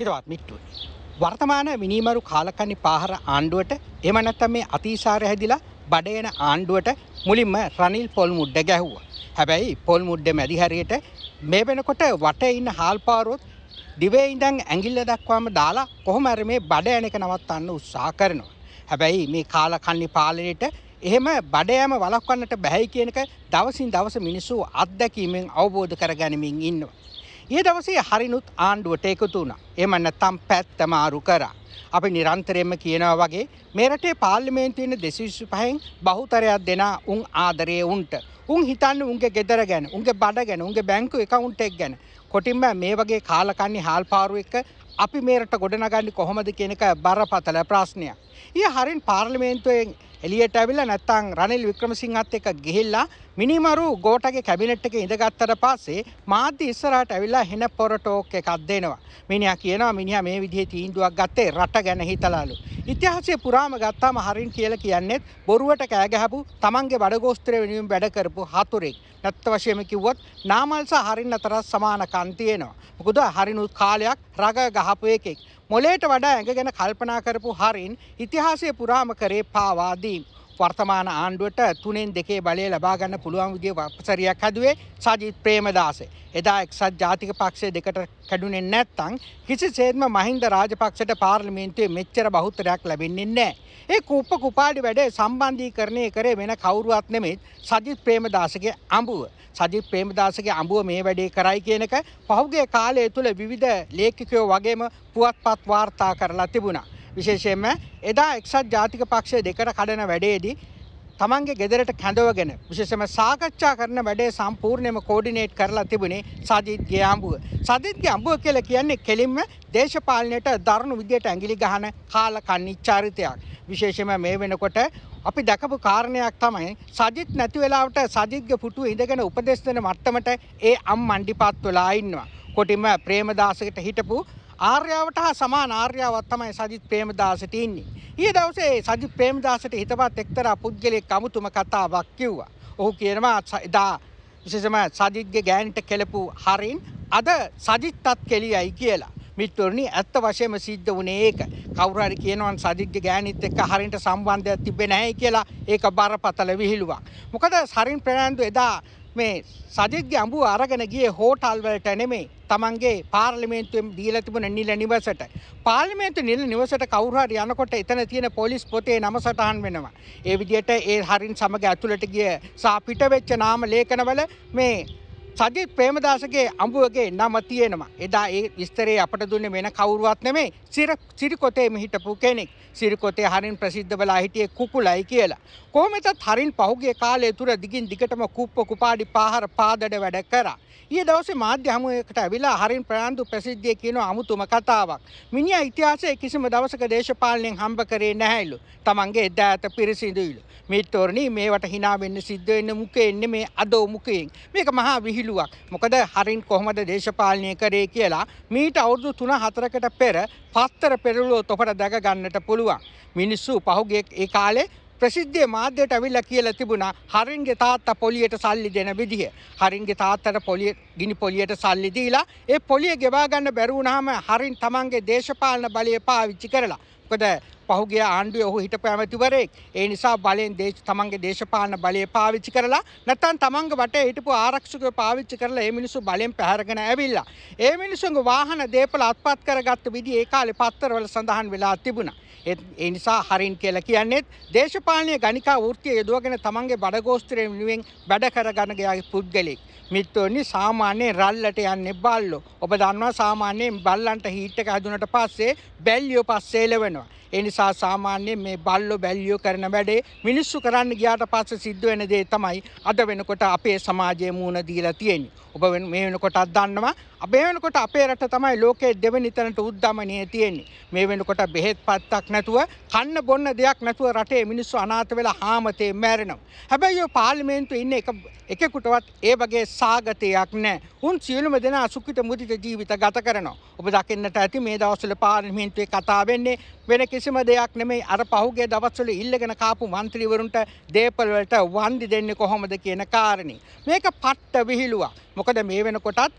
හිතවත් මිට්ටුව. වර්තමාන මිනිමරු කාලකන්නි පාහර ආණ්ඩුවට එම නැත්තම් මේ අතිසාර හැදිලා බඩයන ආණ්ඩුවට මුලින්ම රනිල් පොල් මුඩ්ඩ ගැහුවා. හැබැයි පොල් මුඩ්ඩ මැදි හරියට මේ වෙනකොට වට ඉන්න හාල්පාරුවොත් දිවේ ඉඳන් ඇඟිල්ල දක්වාම දාලා කොහොම හරි මේ බඩ යන එක නවත්තන්න උත්සාහ කරනවා. හැබැයි මේ කාලකන්නි පාලනයට එහෙම බඩයම වලක්වන්නට බැහැයි කියනක දවසින් දවස මිනිස්සු අත්දැකීමෙන් අවබෝධ කරගනිමින් ඉන්නවා. ඒ දවසේ හරිනුත් ආණ්ඩුවට එකතු වුණා. එහෙම නැත්නම් පැත්තම ආරු කරා. අපි නිරන්තරයෙන්ම කියනවා වගේ මේ රටේ පාර්ලිමේන්තුවේ ඉන්න 225න් බහුතරයක් දෙනා උන් ආදරේ උන්ට. උන් හිතන්නේ උන්ගේ ගෙදර ගැන, උන්ගේ බඩ ගැන, උන්ගේ බැංකු account එක ගැන. කොටින්ම මේ වගේ කාලකන්ණි හාල්පාරු එක අපි මේරට ගොඩනගන්නේ කොහොමද කියන එක බරපතල ප්‍රශ්නයක්. ඊ හරින් පාර්ලිමේන්තුවෙන් එලියට ඇවිල්ලා නැත්තම් රනිල් වික්‍රමසිංහත් එක්ක ගිහිල්ලා මිනිමරු ගෝටගේ කැබිනට් එකේ ඉඳගත්තට පස්සේ මාධ්‍ය ඉස්සරහට ඇවිල්ලා හෙන පොර ටෝක් එකක් දෙනවා. මිනිහා කියනවා මිනිහා මේ විදිහේ තීන්දුවක් ගත්තේ රට ගැන හිතලාලු. ඉතිහාසය පුරාම ගත්තාම හරින් කියලා කියන්නේත් බොරුවට කෑ ගැහපු තමන්ගේ බඩගෝස්ත්‍රය වෙනුවෙන් වැඩ කරපු හතුරෙක්. නැත්ත වශයෙන්ම කිව්වොත් නාමල්සා හරින් අතර සමානකම් තියෙනවා. මොකද හරිනුත් කාලයක් රග ගහපු එකෙක්. මොලේට වඩා ඇඟ ගැන කල්පනා කරපු හරින් ඉතිහාසය පුරාම කරේ පාවාදීම්. වර්තමාන ආණ්ඩුවට තුනෙන් දෙකේ බලය ලබා ගන්න පුළුවන් විදිහේ වපසරියක් හැදුවේ සජිත් ප්‍රේමදාස. එදා එක්සත් ජාතික පක්ෂය දෙකට කැඩුනේ නැත්නම් කිසිසේත්ම මහින්ද රාජපක්ෂට පාර්ලිමේන්තුවේ මෙච්චර බහුතරයක් ලැබෙන්නේ නැහැ. ඒ කුප්ප කුපාඩි වැඩේ සම්බන්ධීකරණය කරේ වෙන කවුරුවත් නෙමෙයි සජිත් ප්‍රේමදාසගේ අඹුව. සජිත් ප්‍රේමදාසගේ අඹුව මේ වැඩේ කරයි කියනක පහුගිය කාලය තුල විවිධ ලේඛකයෝ වගේම පුවත්පත් වාර්තා කරලා තිබුණා. විශේෂයෙන්ම එදා එක්සත් ජාතික පක්ෂය දෙකට කඩන වැඩේදී තමන්ගේ ගෙදරට කැඳවගෙන විශේෂම සාකච්ඡා කරන වැඩේ සම්පූර්ණයම කෝඩිනේට් කරලා තිබුණේ සජිත්ගේ අඹුව. සජිත්ගේ අඹුව කියලා කියන්නේ කෙලින්ම දේශපාලනයට දරුණු විදියට ඇඟිලි ගහන කාලකන්ණි චරිතයක්. විශේෂයෙන්ම මේ වෙනකොට අපි දැකපු කාරණයක් තමයි සජිත් නැති වෙලාවට සජිත්ගේ පුටුව ඉඳගෙන උපදෙස් දෙන මට්ටමට ඒ අම් මණ්ඩිපත් වෙලා ඉන්නවා. කොටිම ප්‍රේමදාසකට හිටපු ආර්යාවට හා සමාන ආර්යාවත් තමයි සජිත් ප්‍රේමදාසට ඉන්නේ. ඊයේ දවසේ සජිත් ප්‍රේමදාසට හිතපත් එක්තරා පුද්ගලයෙක් අමුතුම කතාවක් කිව්වා. ඔහු කියනවා එදා විශේෂම සජිත්ගේ ගෑනිට කෙලපු හරින් අද සජිත්තත් කෙලියයි කියලා. මිත්තුරනි ඇත්ත වශයෙන්ම සිද්ධ වුණේ ඒක. කවුරු හරි කියනවා සජිත්ගේ ගෑණිත් එක්ක හරින්ට සම්බන්ධයක් තිබෙන්නේ නැහැ කියලා ඒක බරපතල විහිළුවක්. මොකද සරින් ප්‍රනාන්දු එදා මේ සජිත්ගේ අඹුව අරගෙන ගියේ හෝටල් වලට නෙමෙයි තමන්ගේ පාර්ලිමේන්තුවෙන් දීලා තිබුණ නිල නිවසට පාර්ලිමේන්තු නිල නිවසට කවුරු හරි යනකොට එතන තියෙන පොලිස් පොතේ නම සටහන් වෙනවා ඒ විදිහට ඒ හරින් සමග ඇතුළට ගිය සා පිට වෙච්ච නාම ලේඛනවල මේ සජිත් ප්‍රේමදාසගේ අඹුවගේ නම තියෙනවා. එදා ඒ විස්තරේ අපට දුන්නේ වෙන කවුරුවත් නෙමෙයි. සිරිකොතේ මිහිටපු කෙනෙක්. සිරිකොතේ හරින් ප්‍රසිද්ධ වෙලා හිටියේ කුකුලයි කියලා. කොහොමදත් හරින් පහුගිය කාලය තුර දිගින් දිගටම කුප්ප කුපාඩි පාහර පාදඩ වැඩ කරා. ඊයේ දවසේ මාධ්‍ය හමුවකට ඇවිලා හරින් ප්‍රනාන්දු ප්‍රසිද්ධිය කියන අමුතුම කතාවක්. මිනිහා ඉතිහාසයේ කිසිම දවසක දේශපාලනයෙන් හම්බ කරේ නැහැලු. තමන්ගේ එදා ඇත පිරිසිදුයිලු. මේ තොරණි මේවට hina වෙන්න සිද්ධ වෙන්න මුකේ එන්නේ මේ අදෝ මුකයෙන්. මේක මහා විහිළු විහිළුවක්. මොකද හරින් කොහොමද දේශපාලනය කරේ කියලා මීට අවුරුදු 3-4කට පෙර පත්තර පෙරළුවොත් ඔබට දැක ගන්නට පුළුවන්. මිනිස්සු පහුගිය ඒ කාලේ ප්‍රසිද්ධිය මාධ්‍යයට ඇවිල්ලා කියලා තිබුණා හරින්ගේ තාත්තා පොලියට සල්ලි දෙන විදිහ. හරින්ගේ තාත්තට පොලිය ගිනි පොලියට සල්ලි දීලා ඒ පොලිය ගෙවා ගන්න බැරි වුණාම හරින් තමන්ගේ දේශපාලන බලය පාවිච්චි කරලා මොකද පහුගේ ආණ්ඩුවේ ඔහු හිටපු ඇමතිවරයෙක්. ඒ නිසා බලෙන් දේශ තමන්ගේ දේශපාලන බලය පාවිච්චි කරලා නැත්නම් තමන්ගේ වටේ හිටපු ආරක්ෂකව පාවිච්චි කරලා මේ මිනිස්සු බලෙන් පැහැරගෙන ඇවිල්ලා. ඒ මිනිස්සුන්ගේ වාහන දේපල අත්පත් කරගත්ත විදිහ ඒ කාලේ පත්තරවල සඳහන් වෙලා තිබුණා. ඒ නිසා හරින් කියලා කියන්නේ දේශපාලනීය ගණිකා වෘත්තිය යොදවගෙන තමන්ගේ බඩගෝස්තරයෙන් වෙනුවෙන් වැඩ කරගෙන ගියාගේ පුද්ගලෙක්. මිත්වනි සාමාන්‍යයෙන් රල්ලට යන්නේ බල්ලෝ. ඔබ දන්නවා සාමාන්‍යයෙන් බල්ලන්ට හීට් එක හැදුනට පස්සේ බැල්ලියෝ පස්සේ එළවෙනවා. ඒ නිසා සාමාන්‍යයෙන් මේ බල්ලෝ බැල්ලියෝ කරන වැඩේ මිනිස්සු කරන්න ගියාට පස්සේ සිද්ධ වෙන දේ තමයි අද වෙනකොට අපේ සමාජයේ මූණ දීලා තියෙන්නේ. ඔබ මේ වෙනකොට අදන්නවා අපේ වෙනකොට අපේ රට තමයි ලෝකයේ දෙවෙනි තැනට උද්දමනය තියෙන්නේ. මේ වෙනකොට බෙහෙත් පත්තක් නැතුව කන්න බොන්න දෙයක් නැතුව රටේ මිනිස්සු අනාථ වෙලා හාමතේ මැරෙනවා. හැබැයි ඔය පාර්ලිමේන්තුවේ ඉන්න එක එකෙකුටවත් ඒ වගේ සාගතයක් නැහැ. උන් සියලුම දෙනා සුඛිත මුදිත ජීවිත ගත කරනවා. ඔබ දකින්නට ඇති මේ දවස්වල පාර්ලිමේන්තුවේ කතා වෙන්නේ වෙන කිසිම දෙයක් නෙමෙයි අර පහුගිය දවස්වල ඉල්ලගෙන කාපු മന്ത്രിවරුන්ට දේපල වලට වන්දි දෙන්නේ කොහොමද කියන කාරණේ. මේක පට්ට විහිළුවක්. මොකද මේ වෙනකොටත්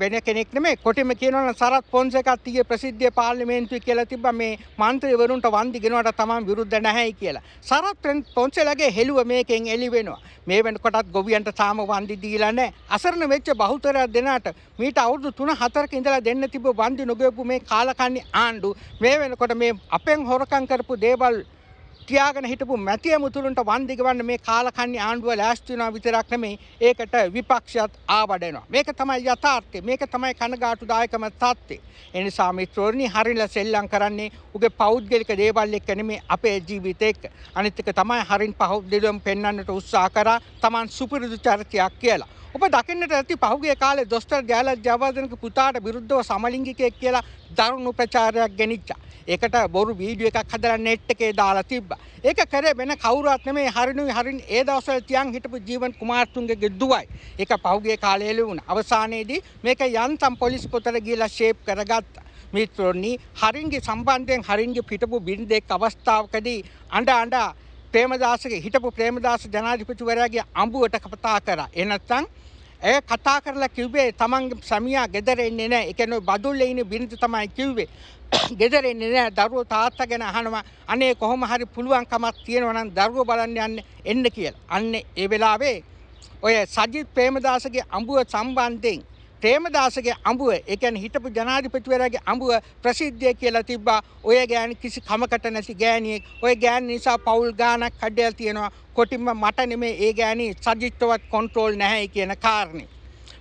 වෙන කෙනෙක් නෙමේ කොටිම කියනවා සරත් පොන්සේකත් ඊයේ ප්‍රසිද්ධ පාර්ලිමේන්තුවේ කියලා තිබ්බ මේ മന്ത്രിවරුන්ට වන්දි ගෙනවට තමන් විරුද්ධ නැහැයි කියලා. සරත් පොන්සේලාගේ හෙළුව මේකෙන් එළි වෙනවා. මේ වෙනකොටත් ගොවියන්ට තාම වන්දි දීලා නැහැ. අසරණ වෙච්ච බහුතරයක් දෙනාට මීට අවුරුදු 3 4ක ඉඳලා දෙන්න තිබ්බ වන්දි නොගෙවපු මේ කාලකන්ණි ආණ්ඩු මේ වෙනකොට මේ අපෙන් හොරකම් කරපු දේවල් තියාගෙන හිටපු මැතිය මුතුළුන්ට වන්දිගවන්න මේ කාලකන්‍ය ආණ්ඩුව ලෑස්ති වෙනවා විතරක් නෙමෙයි ඒකට විපක්ෂයත් ආවඩනවා මේක තමයි යථාර්ථය මේක තමයි කනගාටුදායකම තත්ත්වය ඒ නිසා මිත්‍රෝනි හරිනලා සෙල්ලම් කරන්නේ උගේ පෞද්ගලික දේවල් එක්ක නෙමෙයි අපේ ජීවිත එක්ක අනිත් එක තමයි හරින් පහොත් දෙලොම් පෙන්වන්නට උත්සාහ කරා Taman සුපිරිදු චරිතයක් කියලා ඔබ දකින්නට ඇති පහුගේ කාලේ දොස්තර ජයලත් ජයවර්ධනගේ පුතාට විරුද්ධව සමලිංගිකයෙක් කියලා දරුණු ප්‍රචාරයක් ගෙනිච්චා. ඒකට බොරු වීඩියෝ එකක් හදලා net එකේ දාලා තිබ්බා. ඒක කරේ වෙන කවුරුත් නෙමෙයි හරිනුයි හරින් ඒ දවස්වල තියන් හිටපු ජීවන් කුමාරතුංගගේ දුවයි. ඒක පහුගිය කාලේ එළවුණා. අවසානයේදී මේක යන්තම් පොලිස් පොතට ගිහිලා ෂේප් කරගත්තා. මිත්‍රෝනි හරින්ගේ සම්බන්ධයෙන් හරින්ගේ පිටපු බිරිඳෙක් අවස්ථාවකදී අඬ අඬ ප්‍රේමදාසගේ හිටපු ප්‍රේමදාස ජනාධිපතිවරයාගේ අඹුවට කතා කරා. ඒ නැත්නම් ඇය කතා කරලා කිව්වේ තමන්ගේ සමියා ගෙදර එන්නේ නැහැ. ඒ කියන්නේ බදුල්ලේ ඉන්න බිරිඳ තමයි කිව්වේ. ගෙදර එන්නේ නැහැ. දරුවෝ තාත්තා ගැන අහනවා. අනේ කොහොම හරි පුළුවන්කමක් තියෙනවා නම් දරුවෝ බලන්න යන්න එන්න කියලා. අන්නේ ඒ වෙලාවේ ඔය සජිත් ප්‍රේමදාසගේ අඹුව සම්බන්ධයෙන් ප්‍රේමදාසගේ අඹුව ඒ කියන්නේ හිටපු ජනාධිපතිවරයාගේ අඹුව ප්‍රසිද්ධිය කියලා තිබ්බා ඔය ගෑණි කිසි කමකට නැති ගෑණියෙක් ඔය ගෑණි නිසා පවුල් ගානක් කඩලා තියෙනවා කොටින්ම මට නෙමෙයි ඒ ගෑණි සජිත්වවත් කන්ට්‍රෝල් නැහැයි කියන කාරණේ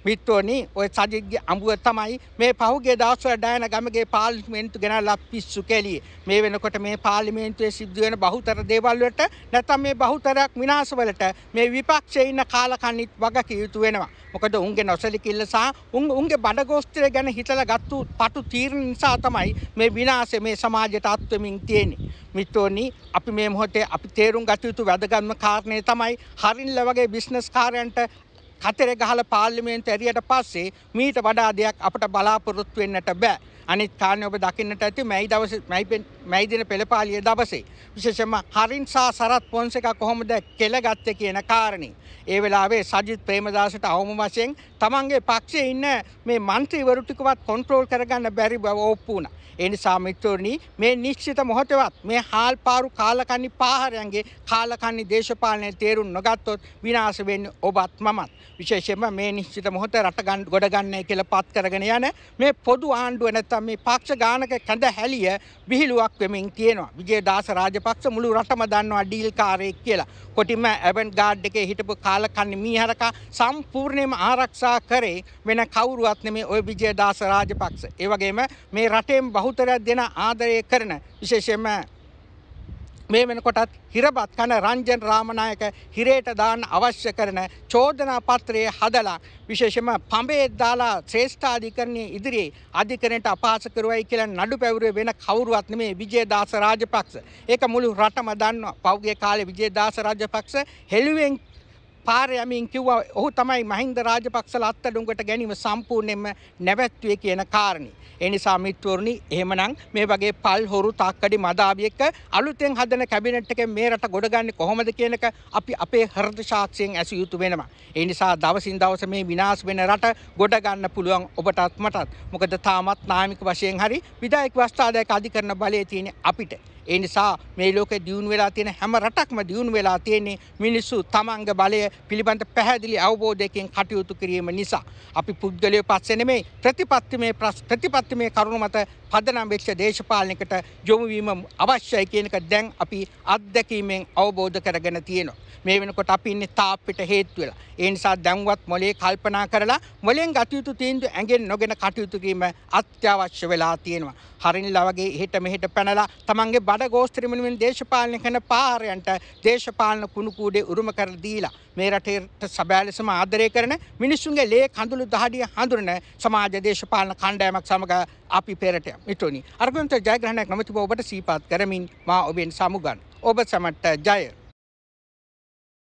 මිත්‍රෝනි ඔය සජිත්ගේ අඹුව තමයි මේ පහුගේ දවස්වල ඩයන ගමගේ පාර්ලිමේන්තු ගෙනල්ලා පිස්සු කෙලියේ. මේ වෙනකොට මේ පාර්ලිමේන්තුවේ සිද්ධ වෙන බහුතර දේවල් වලට නැත්නම් මේ බහුතරයක් විනාශ වලට මේ විපක්ෂයේ ඉන්න කාලකන්නිත් වගකිය යුතු වෙනවා. මොකද උන්ගේ නොසලිකිල්ල සහ උන් උන්ගේ බඩගෝස්තිරය ගැන හිතලා ගත්තු පටු තීරණ නිසා තමයි මේ විනාශය මේ සමාජයට අත් වෙමින් තියෙන්නේ. මිත්‍රෝනි අපි මේ මොහොතේ අපි තේරුම් ගත යුතු වැදගත්ම කාරණේ තමයි හරින්ල වගේ බිස්නස් කාරයන්ට කතරේ ගහලා පාර්ලිමේන්තු ඇරියට පස්සේ මීට වඩා දෙයක් අපට බලාපොරොත්තු වෙන්නට බෑ. අනිත් කාරණේ ඔබ දකින්නට ඇති මැයි දවසේ මැයි මැයි දින පෙළපාලිය දවසේ විශේෂයෙන්ම හරින් සහ සරත් පොන්සේකා කොහොමද කෙලගත්තේ කියන කාරණේ. ඒ වෙලාවේ සජිත් ප්‍රේමදාසට අවම වශයෙන් තමන්ගේ පක්ෂයේ ඉන්න මේ മന്ത്രിවරු ටිකවත් කන්ට්‍රෝල් කරගන්න බැරි බව ඔප්පු වුණා. ඒ නිසා මිත්‍රෝනි මේ නිශ්චිත මොහොතවත් මේ හාල්පාරු කාලකන්ණි පාහරයන්ගේ කාලකන්ණි දේශපාලනයේ තේරුම් නොගත්තොත් විනාශ වෙන්නේ ඔබත් මමත්. විශේෂයෙන්ම මේ නිශ්චිත මොහොත රට ගන්න ගොඩ ගන්නයි කියලා පත් කරගෙන යන මේ පොදු ආණ්ඩුව නැත්තම් මේ පක්ෂ ගානක කැඳ හැලිය විහිළුවක් වෙමින් තියෙනවා. විජේදාස රාජපක්ෂ මුළු රටම දන්නවා ඩීල් කාරයෙක් කියලා. කොටිම ඇබන් ගාඩ් එකේ හිටපු කාලකන්ණි මීහරකා සම්පූර්ණයෙන්ම ආරක්ෂා කරේ වෙන කවුරුවත් නෙමේ ওই විජේදාස රාජපක්ෂ. ඒ වගේම මේ රටේම බහුතරයක් දෙන ආදරය කරන විශේෂයෙන්ම මේ වෙනකොටත් හිරපත් කන රංජන් රාමනායක හිරේට දාන්න අවශ්‍ය කරන චෝදනා පත්‍රය හදලා විශේෂම පඹේ දාලා ශ්‍රේෂ්ඨාධිකරණයේ ඉදිරියේ අධිකරණයට අපහාස කරුවයි කියලා නඩු පැවරුවේ වෙන කවුරුවත් නෙමේ විජේදාස රාජපක්ෂ. ඒක මුළු රටම දන්නවා. පෞගේ කාලේ විජේදාස රාජපක්ෂ හෙළුවෙන් පාර්යමින් කිව්වා ඔහු තමයි මහින්ද රාජපක්ෂල අත්අඩංගුවට ගැනීම සම්පූර්ණයෙන්ම නැවැත්තුවේ කියන කාරණේ. ඒ නිසා මිත්‍රවරුනි එහෙමනම් මේ වගේ පල් හොරු තාක්කඩි මදාවිය එක අලුතෙන් හදන කැබිනට් එකේ මේ රට ගොඩගන්නේ කොහොමද කියන එක අපි අපේ හෘද ශාස්ත්‍රයෙන් ඇසිය යුතු වෙනවා. ඒ නිසා දවසින් දවස මේ විනාශ වෙන රට ගොඩ ගන්න පුළුවන් ඔබටත් මටත්. මොකද තාමත් නාමික වශයෙන් හරි විධායක වස්ථාදායක අධිකරණ බලය තියෙන අපිට. ඒ නිසා මේ ලෝකේ දියුණු වෙලා තියෙන හැම රටක්ම දියුණු වෙලා තියෙන්නේ මිනිස්සු තමන්ගේ බලය පිළිබඳ පැහැදිලි අවබෝධයකින් කටයුතු කිරීම නිසා. අපි පුද්ගලයෝ පස්සේ නෙමෙයි ප්‍රතිපත්තිමේ ප්‍රතිපත්තිමේ කරුණ මත පදනම් වෙච්ච දේශපාලනයකට යොමු වීම අවශ්‍යයි කියන එක දැන් අපි අත්දැකීමෙන් අවබෝධ කරගෙන තියෙනවා. මේ වෙනකොට අපි ඉන්නේ තාප්පිට හේතු වෙලා. ඒ නිසා දැන්වත් මොලේ කල්පනා කරලා මොලෙන් ගත යුතු තීන්දුව ඇඟෙන් නොගෙන කටයුතු කිරීම අත්‍යවශ්‍ය වෙලා තියෙනවා. හරිනලා වගේ එහෙට මෙහෙට පැනලා තමන්ගේ බඩ කඩගෝස්ත්‍රමිනුවෙන් දේශපාලනය කරන පාරයන්ට දේශපාලන කුණුකූඩේ උරුම කර දීලා මේ රටේට සබෑලෙසම ආදරය කරන මිනිස්සුන්ගේ ලේ කඳුළු දහඩිය හඳුරන සමාජ දේශපාලන කණ්ඩායමක් සමග අපි පෙරට මිතුනි අර්ගන්ත ජයග්‍රහණයක් නොමැතිව ඔබට සීපාත් කරමින් මා ඔබෙන් සමුගන් ඔබ සමට ජය